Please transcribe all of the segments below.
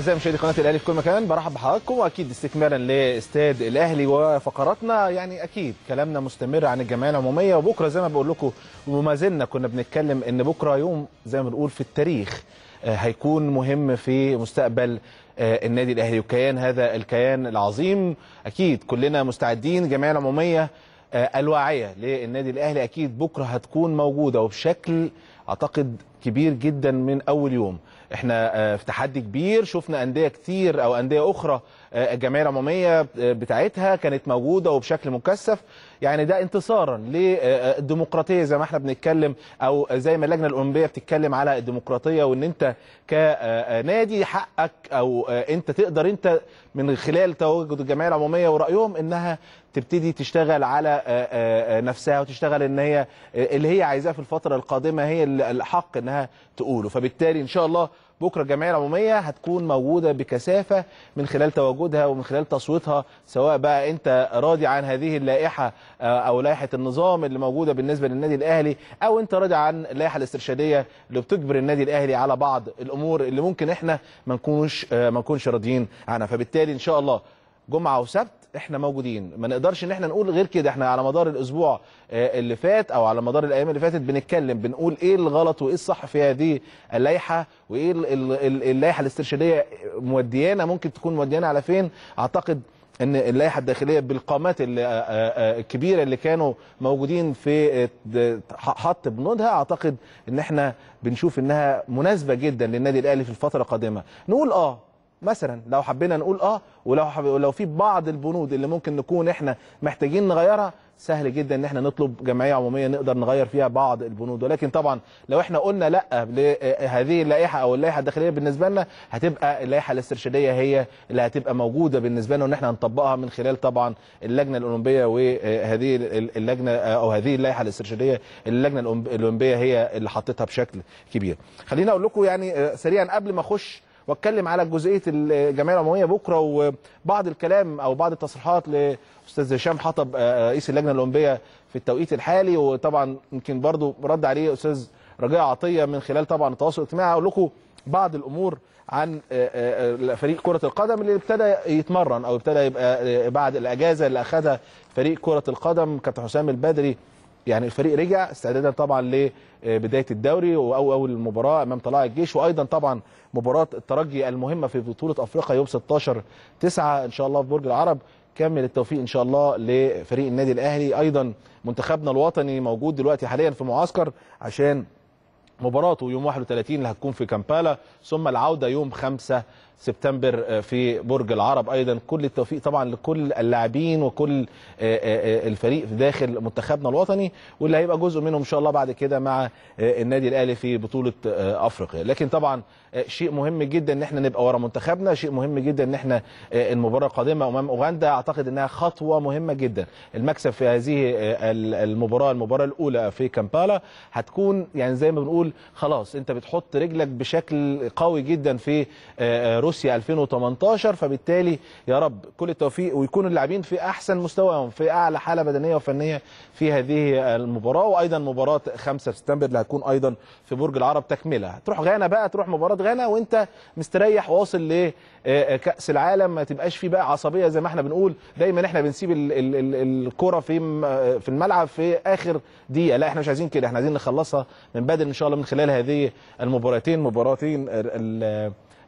اعزائي مشاهدي قناه الاهلي في كل مكان برحب بحضراتكم واكيد استكمالا لاستاد الاهلي وفقراتنا يعني اكيد كلامنا مستمر عن الجمعيه العموميه وبكره زي ما بقول لكم وما زلنا كنا بنتكلم ان بكره يوم زي ما بنقول في التاريخ آه، هيكون مهم في مستقبل آه، النادي الاهلي وكيان هذا الكيان العظيم اكيد كلنا مستعدين الجمعيه العموميه آه، الواعيه للنادي الاهلي اكيد بكره هتكون موجوده وبشكل اعتقد كبير جدا من اول يوم احنا آه، في تحدي كبير شفنا انديه كتير او انديه اخرى آه، الجمعيه العموميه آه، بتاعتها كانت موجوده وبشكل مكثف يعني ده انتصارا للديمقراطيه زي ما احنا بنتكلم او زي ما اللجنه الاولمبيه بتتكلم على الديمقراطيه وان انت كنادي حقك او انت تقدر انت من خلال تواجد الجمعيه العموميه ورايهم انها تبتدي تشتغل على نفسها وتشتغل ان هي اللي هي عايزاه في الفتره القادمه هي الحق ان انها تقوله فبالتالي ان شاء الله بكره الجمعيه العموميه هتكون موجوده بكثافه من خلال تواجدها ومن خلال تصويتها سواء بقى انت راضي عن هذه اللائحه آه، او لائحه النظام اللي موجوده بالنسبه للنادي الاهلي او انت راضي عن اللائحه الاسترشاديه اللي بتجبر النادي الاهلي على بعض الامور اللي ممكن احنا ما نكونش آه، ما نكونش راضيين عنها فبالتالي ان شاء الله جمعه وسبت احنا موجودين ما نقدرش ان احنا نقول غير كده احنا على مدار الاسبوع آه، اللي فات او على مدار الايام اللي فاتت بنتكلم بنقول ايه الغلط وايه الصح في هذه اللائحه وايه اللائحه الاسترشاديه موديانا ممكن تكون موديانا على فين اعتقد ان اللائحه الداخليه بالقامات آه، آه، الكبيره اللي كانوا موجودين في حط بنودها اعتقد ان احنا بنشوف انها مناسبه جدا للنادي الاهلي في الفتره القادمه نقول اه مثلا لو حبينا نقول اه ولو حب... لو في بعض البنود اللي ممكن نكون احنا محتاجين نغيرها سهل جدا ان احنا نطلب جمعيه عموميه نقدر نغير فيها بعض البنود ولكن طبعا لو احنا قلنا لا لهذه اللائحه او اللائحه الداخليه بالنسبه لنا هتبقى اللائحه الاسترشاديه هي اللي هتبقى موجوده بالنسبه لنا وان احنا هنطبقها من خلال طبعا اللجنه الاولمبيه وهذه اللجنه او هذه اللائحه الاسترشاديه اللجنه الاولمبيه هي اللي حطتها بشكل كبير خليني اقول لكم يعني آه، سريعا قبل ما اخش واتكلم على جزئيه الجمعيه العموميه بكره وبعض الكلام او بعض التصريحات لاستاذ هشام حطب آه، آه، رئيس اللجنه الاولمبيه في التوقيت الحالي وطبعا يمكن برضه رد عليه استاذ رجاء عطيه من خلال طبعا التواصل الاجتماعي اقول لكم بعض الامور عن آه، فريق كره القدم اللي ابتدى يتمرن او ابتدى يبقى بعد الاجازه اللي اخذها فريق كره القدم كابتن حسام البدري يعني الفريق رجع استعدادا طبعا لبدايه آه، الدوري واول مباراه امام طلائع الجيش وايضا طبعا مباراه الترجي المهمه في بطوله افريقيا يوم 16 9 ان شاء الله في برج العرب كامل التوفيق ان شاء الله لفريق النادي الاهلي ايضا منتخبنا الوطني موجود دلوقتي حاليا في معسكر عشان مباراته يوم 31 اللي هتكون في كامبالا ثم العوده يوم 5 سبتمبر آه، في برج العرب ايضا كل التوفيق طبعا لكل اللاعبين وكل آه، آه، الفريق داخل منتخبنا الوطني واللي هيبقى جزء منهم ان شاء الله بعد كده مع النادي الاهلي في بطوله افريقيا لكن طبعا شيء مهم جدا ان احنا نبقى ورا منتخبنا شيء مهم جدا ان احنا المباراه القادمه امام اوغندا اعتقد انها خطوه مهمه جدا المكسب في هذه المباراه المباراه الاولى في كامبالا هتكون يعني زي ما بنقول خلاص انت بتحط رجلك بشكل قوي جدا في روسيا روسيا 2018 فبالتالي يا رب كل التوفيق ويكون اللاعبين في احسن مستواهم في اعلى حاله بدنيه وفنيه في هذه المباراه وايضا مباراه 5 سبتمبر اللي هتكون ايضا في برج العرب تكمله تروح غانا بقى تروح مباراه غانا وانت مستريح واصل لكاس آه، آه، العالم ما تبقاش فيه بقى عصبيه زي ما احنا بنقول دايما احنا بنسيب الكره في آه، في الملعب في اخر دقيقه لا احنا مش عايزين كده احنا عايزين نخلصها من بدري ان شاء الله من خلال هذه المباراتين مباراتين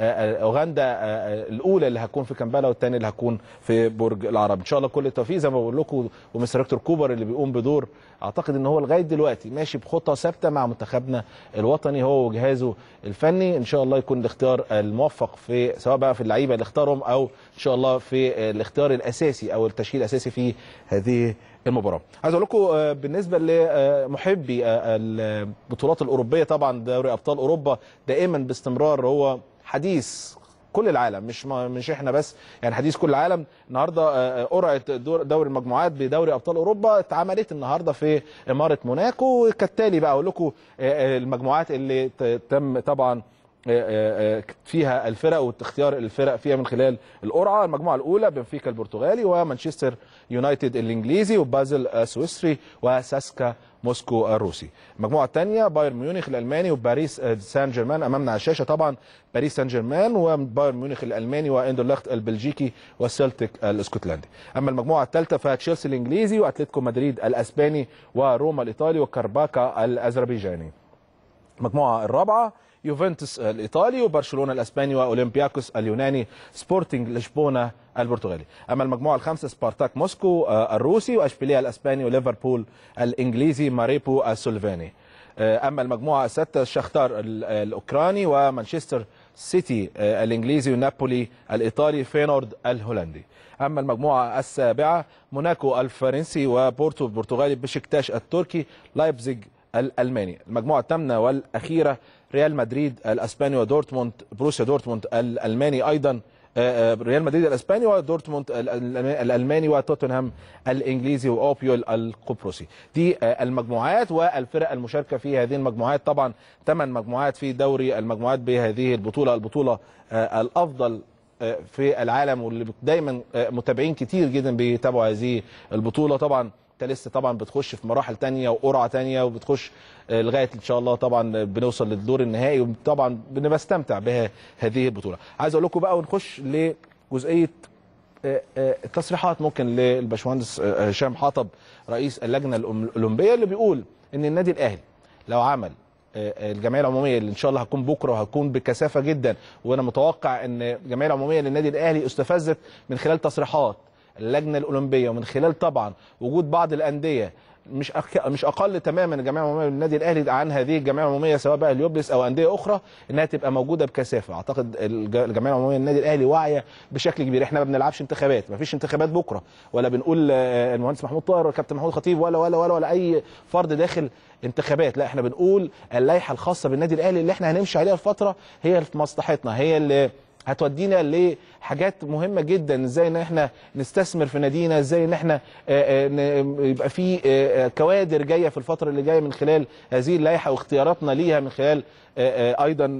اوغندا آه، آه، الاولى اللي هتكون في كامبالا والثانيه اللي هتكون في برج العرب ان شاء الله كل التوفيق زي ما بقول لكم ومستر هيكتور كوبر اللي بيقوم بدور اعتقد ان هو لغايه دلوقتي ماشي بخطه ثابته مع منتخبنا الوطني هو وجهازه الفني ان شاء الله يكون الاختيار الموفق في سواء بقى في اللعيبه اللي اختارهم او ان شاء الله في الاختيار الاساسي او التشكيل الاساسي في هذه المباراه. عايز اقول لكم آه، بالنسبه لمحبي البطولات الاوروبيه طبعا دوري ابطال اوروبا دائما باستمرار هو حديث كل العالم مش مش احنا بس يعني حديث كل العالم النهارده آه، آه، قرعه دوري المجموعات بدوري ابطال اوروبا اتعملت النهارده في اماره موناكو وكالتالي بقى اقول لكم آه، المجموعات اللي تم طبعا آه، آه، آه، فيها الفرق واختيار الفرق فيها من خلال القرعه المجموعه الاولى بنفيكا البرتغالي ومانشستر يونايتد الانجليزي وبازل السويسري وساسكا موسكو الروسي المجموعه الثانيه بايرن ميونخ الالماني وباريس سان جيرمان امامنا على الشاشه طبعا باريس سان جيرمان وبايرن ميونخ الالماني واندرلخت البلجيكي والسلتيك الاسكتلندي اما المجموعه الثالثه فتشيلسي الانجليزي واتلتيكو مدريد الاسباني وروما الايطالي وكارباكا الاذربيجاني المجموعه الرابعه يوفنتوس الإيطالي وبرشلونة الأسباني وأولمبياكوس اليوناني سبورتنج لشبونة البرتغالي أما المجموعة الخامسة سبارتاك موسكو آه، الروسي وأشبيلية الأسباني وليفربول الإنجليزي ماريبو السلفاني آه، أما المجموعة السادسة شختار الأوكراني ومانشستر سيتي آه، الانجليزي ونابولي الايطالي فينورد الهولندي اما المجموعه السابعه موناكو الفرنسي وبورتو البرتغالي بشكتاش التركي لايبزيج الالماني المجموعه الثامنه والاخيره ريال مدريد الاسباني ودورتموند بروسيا دورتموند الالماني ايضا آه، آه، ريال مدريد الاسباني ودورتموند الالماني وتوتنهام الانجليزي واوبيول القبرصي دي آه، المجموعات والفرق المشاركه في هذه المجموعات طبعا ثمان مجموعات في دوري المجموعات بهذه البطوله البطوله الافضل في العالم واللي دايما متابعين كتير جدا بيتابعوا هذه البطوله طبعا انت لسه طبعا بتخش في مراحل تانية وقرعه تانية وبتخش آه، لغايه ان شاء الله طبعا بنوصل للدور النهائي وطبعا بنستمتع بها هذه البطوله عايز اقول لكم بقى ونخش لجزئيه التصريحات آه، آه، ممكن للبشمهندس هشام حطب رئيس اللجنه الاولمبيه اللي بيقول ان النادي الاهلي لو عمل الجمعيه العموميه اللي ان شاء الله هتكون بكره وهتكون بكثافه جدا وانا متوقع ان الجمعيه العموميه للنادي الاهلي استفزت من خلال تصريحات اللجنه الاولمبيه ومن خلال طبعا وجود بعض الانديه مش مش اقل تماما الجمعيه العموميه للنادي الاهلي عن هذه الجمعيه العموميه سواء بقى اليوبلس او انديه اخرى انها تبقى موجوده بكثافه اعتقد الجمعيه العموميه للنادي الاهلي واعيه بشكل كبير احنا ما بنلعبش انتخابات ما فيش انتخابات بكره ولا بنقول آه، آه، المهندس محمود طاهر ولا كابتن محمود خطيب ولا ولا ولا ولا اي فرد داخل انتخابات لا احنا بنقول اللائحه الخاصه بالنادي الاهلي اللي احنا هنمشي عليها الفتره هي في مصلحتنا هي اللي هتودينا لحاجات مهمه جدا ازاي ان احنا نستثمر في نادينا ازاي ان احنا آه، آه، يبقى في آه، كوادر جايه في الفتره اللي جايه من خلال هذه اللائحه واختياراتنا ليها من خلال ايضا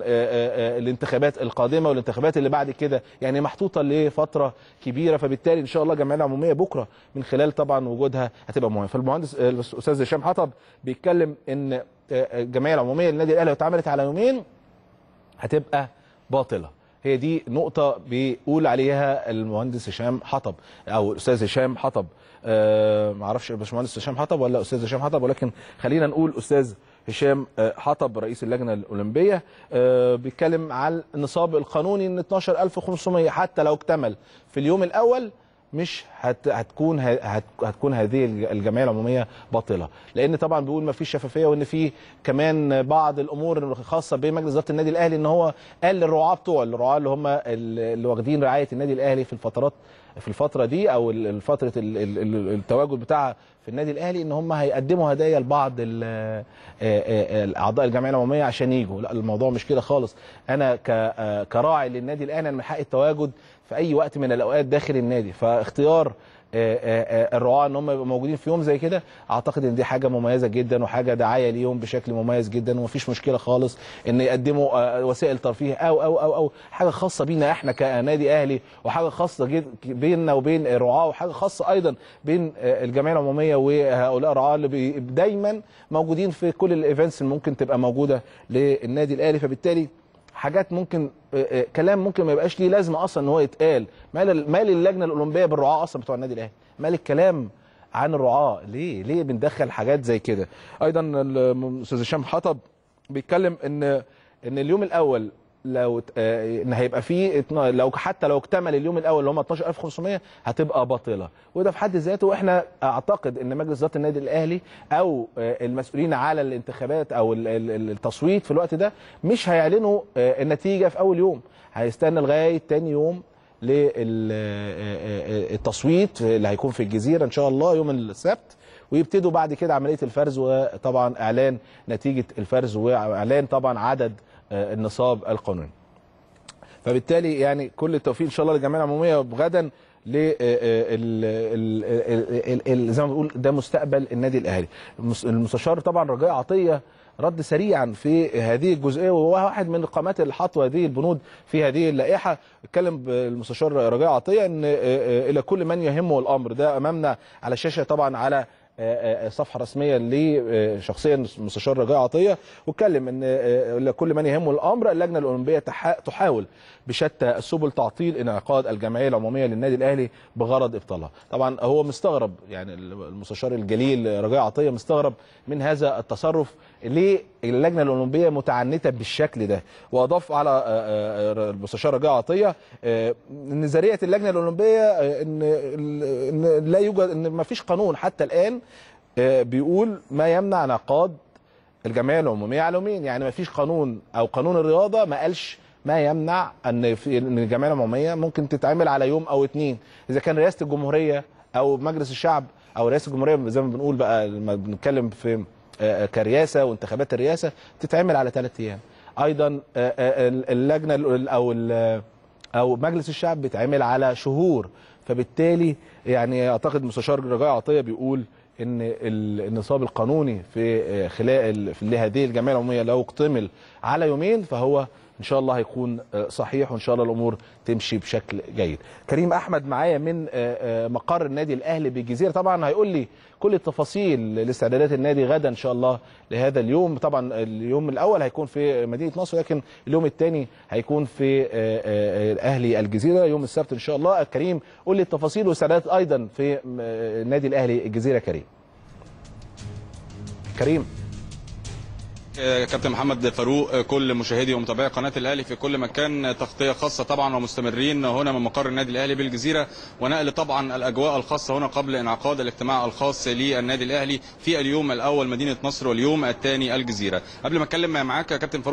الانتخابات القادمه والانتخابات اللي بعد كده يعني محطوطه لفتره كبيره فبالتالي ان شاء الله الجمعيه العموميه بكره من خلال طبعا وجودها هتبقى مهمه فالمهندس الاستاذ هشام حطب بيتكلم ان الجمعيه العموميه للنادي الاهلي لو اتعملت على يومين هتبقى باطله هي دي نقطة بيقول عليها المهندس هشام حطب أو الأستاذ هشام حطب أه معرفش باشمهندس هشام حطب ولا أستاذ هشام حطب ولكن خلينا نقول أستاذ هشام آه، حطب رئيس اللجنة الأولمبية أه بيتكلم على النصاب القانوني إن 12500 حتى لو اكتمل في اليوم الأول مش هت هتكون هت هتكون هذه الجمعيه العموميه باطله لان طبعا بيقول ما فيش شفافيه وان في كمان بعض الامور الخاصه بمجلس اداره النادي الاهلي ان هو قال للرعاه بتوع الرعاه اللي هم اللي واخدين رعايه النادي الاهلي في الفترات في الفتره دي او فتره التواجد بتاعها في النادي الاهلي ان هم هيقدموا هدايا لبعض اعضاء الجمعيه العموميه عشان يجوا لا الموضوع مش كده خالص انا كراعي للنادي الاهلي انا من حقي التواجد في اي وقت من الاوقات داخل النادي فاختيار آه، آه، آه، الرعاه ان هم يبقوا موجودين في يوم زي كده اعتقد ان دي حاجه مميزه جدا وحاجه دعايه ليهم بشكل مميز جدا ومفيش مشكله خالص ان يقدموا وسائل ترفيه او او او او حاجه خاصه بينا احنا كنادي اهلي وحاجه خاصه بيننا وبين الرعاه وحاجه خاصه ايضا بين الجمعيه العموميه وهؤلاء الرعاه اللي دايما موجودين في كل الايفنتس اللي ممكن تبقى موجوده للنادي الاهلي فبالتالي حاجات ممكن آه، آه، كلام ممكن ما يبقاش ليه لازمه اصلا ان هو يتقال مال مال اللجنه الاولمبيه بالرعاه اصلا بتوع النادي الاهلي مال الكلام عن الرعاه ليه ليه بندخل حاجات زي كده ايضا الاستاذ هشام حطب بيتكلم ان ان اليوم الاول لو آه، ان هيبقى في لو حتى لو اكتمل اليوم الاول اللي هم 12500 هتبقى باطله وده في حد ذاته واحنا اعتقد ان مجلس اداره النادي الاهلي او آه، المسؤولين على الانتخابات او التصويت في الوقت ده مش هيعلنوا آه، النتيجه في اول يوم هيستنى لغايه ثاني يوم للتصويت اللي هيكون في الجزيره ان شاء الله يوم السبت ويبتدوا بعد كده عمليه الفرز وطبعا اعلان نتيجه الفرز واعلان طبعا عدد آه، النصاب القانوني فبالتالي يعني كل التوفيق ان شاء الله للجمعيه العموميه وغدا ل آه، آه، زي ما بنقول ده مستقبل النادي الاهلي المستشار طبعا رجاء عطيه رد سريعا في هذه الجزئيه وهو واحد من القامات اللي حطوا هذه البنود في هذه اللائحه اتكلم المستشار رجاء عطيه ان الى كل من يهمه الامر ده امامنا على الشاشه طبعا على آه، آه، آه، صفحه رسميه لشخصية مستشار رجاء عطيه واتكلم ان كل من يهمه الامر اللجنه الاولمبيه تحاول بشتى السبل تعطيل انعقاد الجمعيه العموميه للنادي الاهلي بغرض ابطالها طبعا هو مستغرب يعني المستشار الجليل رجاء عطيه مستغرب من هذا التصرف ليه اللجنه الاولمبيه متعنته بالشكل ده واضاف على المستشار رجاء عطيه ان نظريه اللجنه الاولمبيه ان لا يوجد ان ما فيش قانون حتى الان آه، بيقول ما يمنع نقاد الجمعيه العموميه على يومين يعني ما فيش قانون او قانون الرياضه ما قالش ما يمنع ان ان الجمعيه العموميه ممكن تتعمل على يوم او اتنين اذا كان رئاسه الجمهوريه او مجلس الشعب او رئاسه الجمهوريه زي ما بنقول بقى لما بنتكلم في آه، آه، كرئاسه وانتخابات الرئاسه تتعمل على ثلاث ايام ايضا اللجنه او او مجلس الشعب بيتعمل على شهور فبالتالي يعني اعتقد مستشار رجاء عطيه بيقول ان النصاب القانوني في آه، خلال في هذه الجمعيه العموميه لو اكتمل على يومين فهو ان شاء الله هيكون آه، صحيح وان شاء الله الامور تمشي بشكل جيد كريم احمد معايا من آه، آه، مقر النادي الاهلي بالجزيره طبعا هيقول لي كل التفاصيل لاستعدادات النادي غدا ان شاء الله لهذا اليوم طبعا اليوم الاول هيكون في مدينه نصر لكن اليوم الثاني هيكون في الاهلي الجزيره يوم السبت ان شاء الله كريم قول لي التفاصيل واستعدادات ايضا في النادي الاهلي الجزيره كريم كريم كابتن محمد فاروق كل مشاهدي ومتابعي قناه الاهلي في كل مكان تغطيه خاصه طبعا ومستمرين هنا من مقر النادي الاهلي بالجزيره ونقل طبعا الاجواء الخاصه هنا قبل انعقاد الاجتماع الخاص للنادي الاهلي في اليوم الاول مدينه نصر واليوم الثاني الجزيره قبل ما اتكلم معاك يا كابتن فاروق